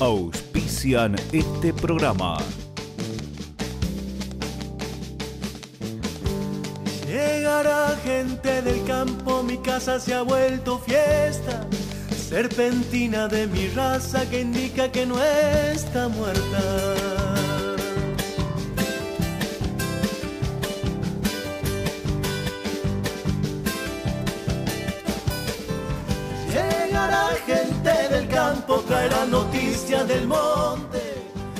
auspician este programa. Llegará gente del campo, mi casa se ha vuelto fiesta. Serpentina de mi raza que indica que no está muerta. Llegará gente del campo traerá no del monte.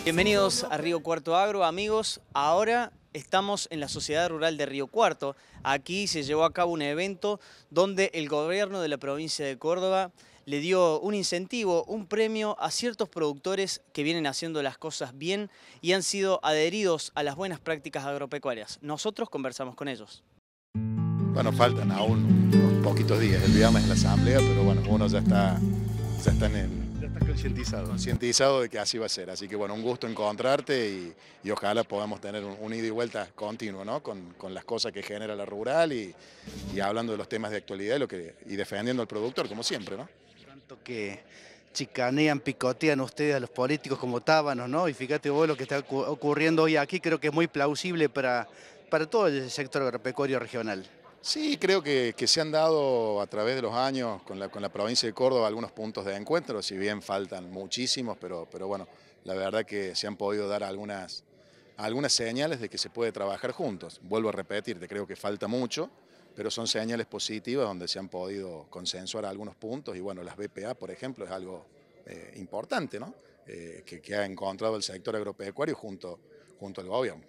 Bienvenidos a Río Cuarto Agro, amigos. Ahora estamos en la Sociedad Rural de Río Cuarto. Aquí se llevó a cabo un evento donde el gobierno de la provincia de Córdoba le dio un incentivo, un premio a ciertos productores que vienen haciendo las cosas bien y han sido adheridos a las buenas prácticas agropecuarias. Nosotros conversamos con ellos. Bueno, faltan aún unos poquitos días, el más es la asamblea, pero bueno, uno ya está, ya está en el Estás concientizado. de que así va a ser. Así que bueno, un gusto encontrarte y, ojalá podamos tener un, ida y vuelta continuo ¿no? Con, las cosas que genera la rural y, hablando de los temas de actualidad y, lo que, y defendiendo al productor, como siempre. ¿no? Tanto que chicanean, picotean ustedes a los políticos como tábanos, ¿no? Y fíjate vos lo que está ocurriendo hoy aquí, creo que es muy plausible para, para todo el sector agropecuario regional. Sí, creo que, se han dado a través de los años con la, provincia de Córdoba algunos puntos de encuentro, si bien faltan muchísimos, pero, pero bueno, la verdad que se han podido dar algunas, algunas señales de que se puede trabajar juntos. Vuelvo a repetirte, creo que falta mucho, pero son señales positivas donde se han podido consensuar algunos puntos y bueno, las BPA, por ejemplo, es algo eh, importante, ¿no? Eh, que, que ha encontrado el sector agropecuario junto, junto al gobierno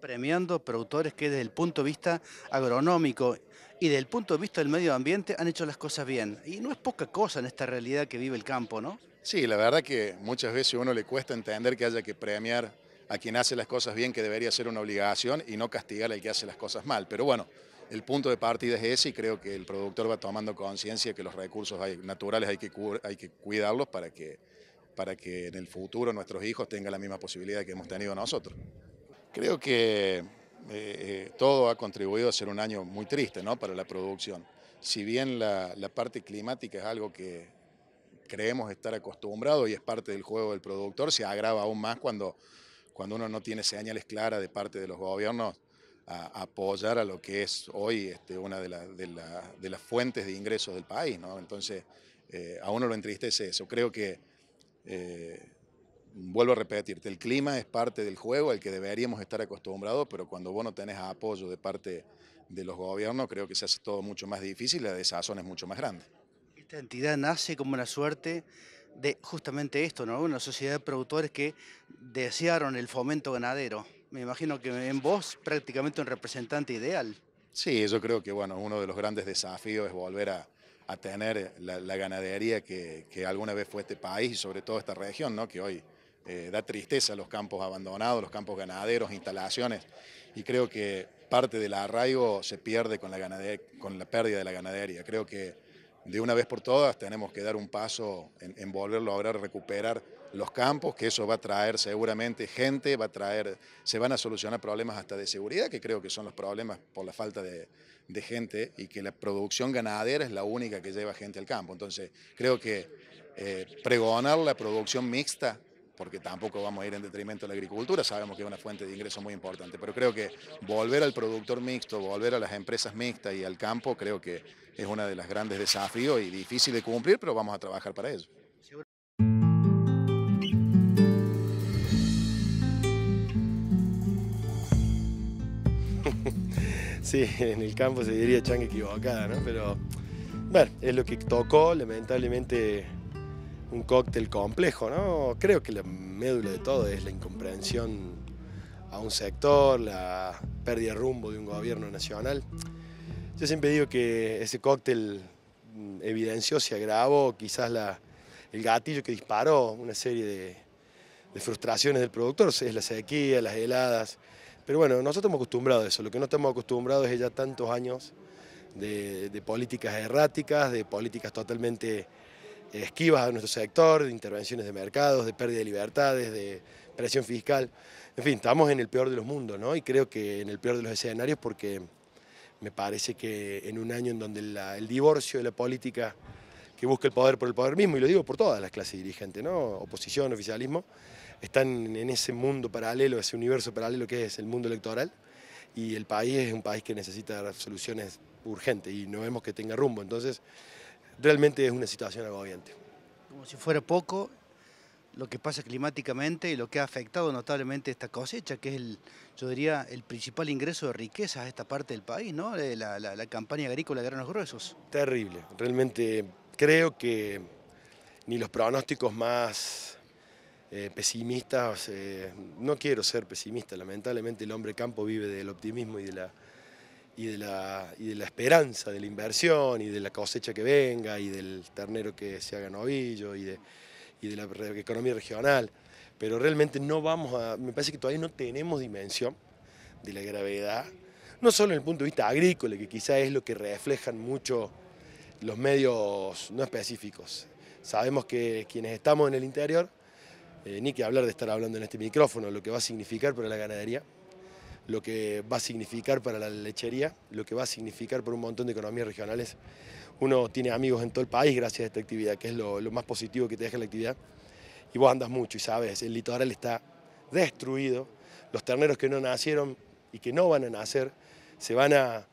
premiando productores que desde el punto de vista agronómico y desde el punto de vista del medio ambiente han hecho las cosas bien. Y no es poca cosa en esta realidad que vive el campo, ¿no? Sí, la verdad que muchas veces a uno le cuesta entender que haya que premiar a quien hace las cosas bien, que debería ser una obligación, y no castigar al que hace las cosas mal. Pero bueno, el punto de partida es ese y creo que el productor va tomando conciencia que los recursos naturales hay que, hay que cuidarlos para que, para que en el futuro nuestros hijos tengan la misma posibilidad que hemos tenido nosotros. Creo que eh, eh, todo ha contribuido a ser un año muy triste ¿no? para la producción. Si bien la, parte climática es algo que creemos estar acostumbrado y es parte del juego del productor, se agrava aún más cuando, cuando uno no tiene señales claras de parte de los gobiernos a, apoyar a lo que es hoy este, una de, la, de, las fuentes de ingresos del país. Entonces, eh, a uno lo entristece eso. Creo que vuelvo a repetirte, el clima es parte del juego al que deberíamos estar acostumbrados, pero cuando vos no tenés apoyo de parte de los gobiernos, creo que se hace todo mucho más difícil y la desazón es mucho más grande. Esta entidad nace como una suerte de justamente esto, ¿no? Una sociedad de productores que desearon el fomento ganadero. Me imagino que en vos prácticamente un representante ideal. Sí, yo creo que bueno, uno de los grandes desafíos es volver a, tener la, ganadería que, que, alguna vez fue este país y sobre todo esta región, ¿no? que hoy eh, da tristeza los campos abandonados, los campos ganaderos, instalaciones, y creo que parte del arraigo se pierde con la, con la pérdida de la ganadería. Creo que de una vez por todas tenemos que dar un paso en, volverlo a recuperar los campos, que eso va a traer seguramente gente, va a traer, se van a solucionar problemas hasta de seguridad, que creo que son los problemas por la falta de, gente y que la producción ganadera es la única que lleva gente al campo. Entonces, creo que eh, pregonar la producción mixta porque tampoco vamos a ir en detrimento de la agricultura, sabemos que es una fuente de ingreso muy importante, pero creo que volver al productor mixto, volver a las empresas mixtas y al campo, creo que es uno de los grandes desafíos y difícil de cumplir, pero vamos a trabajar para ello. Sí, en el campo se diría changa equivocada, ¿no? Pero bueno, es lo que tocó, lamentablemente un cóctel complejo, ¿no? Creo que la médula de todo es la incomprensión a un sector, la pérdida de rumbo de un gobierno nacional. Yo siempre digo que ese cóctel mm, evidenció, se agravó quizás la, el gatillo que disparó una serie de, frustraciones del productor, es la sequía, las heladas. Pero bueno, nosotros estamos acostumbrados a eso, lo que no estamos acostumbrados es ya tantos años de políticas erráticas, de políticas totalmente esquivas a nuestro sector, de intervenciones de mercados, de pérdida de libertades, de presión fiscal. En fin, estamos en el peor de los mundos, ¿no? Y creo que en el peor de los escenarios porque me parece que en un año en donde el divorcio de la política que busca el poder por el poder mismo, y lo digo por todas las clases dirigentes, ¿no? Oposición, oficialismo, están en ese mundo paralelo, ese universo paralelo que es el mundo electoral, y el país es un país que necesita soluciones urgentes y no vemos que tenga rumbo. Entonces, realmente es una situación agobiante. Como si fuera poco lo que pasa climáticamente y lo que ha afectado notablemente esta cosecha, que es el, yo diría, el principal ingreso de riqueza a esta parte del país, ¿no? La, la, campaña agrícola de granos gruesos. Terrible, realmente creo que ni los pronósticos más eh, pesimistas, eh, no quiero ser pesimista, lamentablemente el hombre campo vive del optimismo y de la y de, la, y de la esperanza de la inversión y de la cosecha que venga y del ternero que se haga novillo y de, de la economía regional. Pero realmente no vamos a, me parece que todavía no tenemos dimensión de la gravedad, no solo en el punto de vista agrícola, que quizá es lo que reflejan mucho los medios no específicos. Sabemos que quienes estamos en el interior, eh, ni que hablar de estar hablando en este micrófono, lo que va a significar para la ganadería, lo que va a significar para la lechería, lo que va a significar para un montón de economías regionales. Uno tiene amigos en todo el país gracias a esta actividad, que es lo, más positivo que te deja la actividad. Y vos andas mucho y sabes, el litoral está destruido, los terneros que no nacieron y que no van a nacer se van a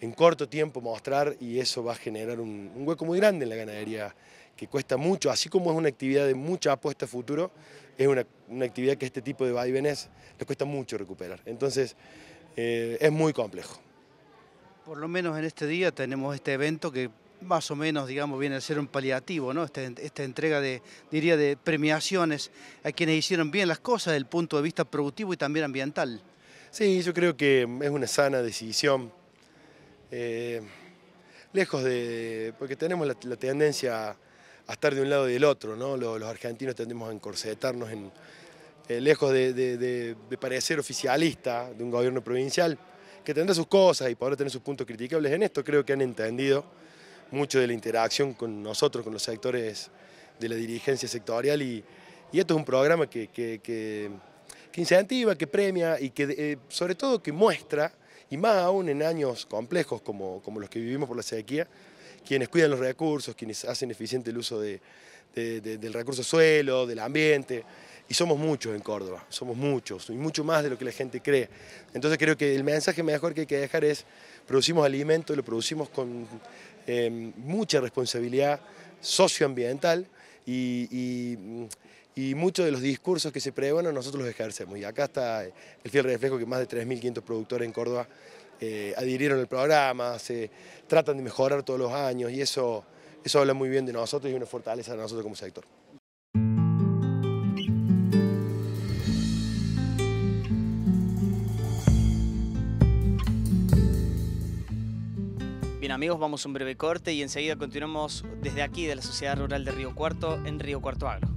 en corto tiempo mostrar y eso va a generar un hueco muy grande en la ganadería que cuesta mucho, así como es una actividad de mucha apuesta a futuro, es una, actividad que este tipo de vaivenes les cuesta mucho recuperar. Entonces, eh, es muy complejo. Por lo menos en este día tenemos este evento que más o menos, digamos, viene a ser un paliativo, ¿no? Este, esta, entrega de, diría, de premiaciones a quienes hicieron bien las cosas desde el punto de vista productivo y también ambiental. Sí, yo creo que es una sana decisión. Eh, lejos de... porque tenemos la tendencia a estar de un lado y del otro, ¿no? Los, argentinos tendemos a encorsetarnos en, eh, lejos de, parecer oficialista de un gobierno provincial, que tendrá sus cosas y podrá tener sus puntos criticables. En esto creo que han entendido mucho de la interacción con nosotros, con los sectores de la dirigencia sectorial y, esto es un programa que, incentiva, que premia y que eh, sobre todo que muestra, y más aún en años complejos como los que vivimos por la sequía, quienes cuidan los recursos, quienes hacen eficiente el uso del recurso suelo, del ambiente. Y somos muchos en Córdoba, somos muchos, y mucho más de lo que la gente cree. Entonces creo que el mensaje mejor que hay que dejar es, producimos alimentos, lo producimos con em, mucha responsabilidad socioambiental y, muchos de los discursos que se pregonan nosotros los ejercemos. Y acá está el fiel reflejo que más de 3.500 productores en Córdoba eh, adhirieron al programa, se tratan de mejorar todos los años y eso, eso habla muy bien de nosotros y una fortaleza de nosotros como sector. Bien amigos, vamos a un breve corte y enseguida continuamos desde aquí de la Sociedad Rural de Río Cuarto en Río Cuarto Agro.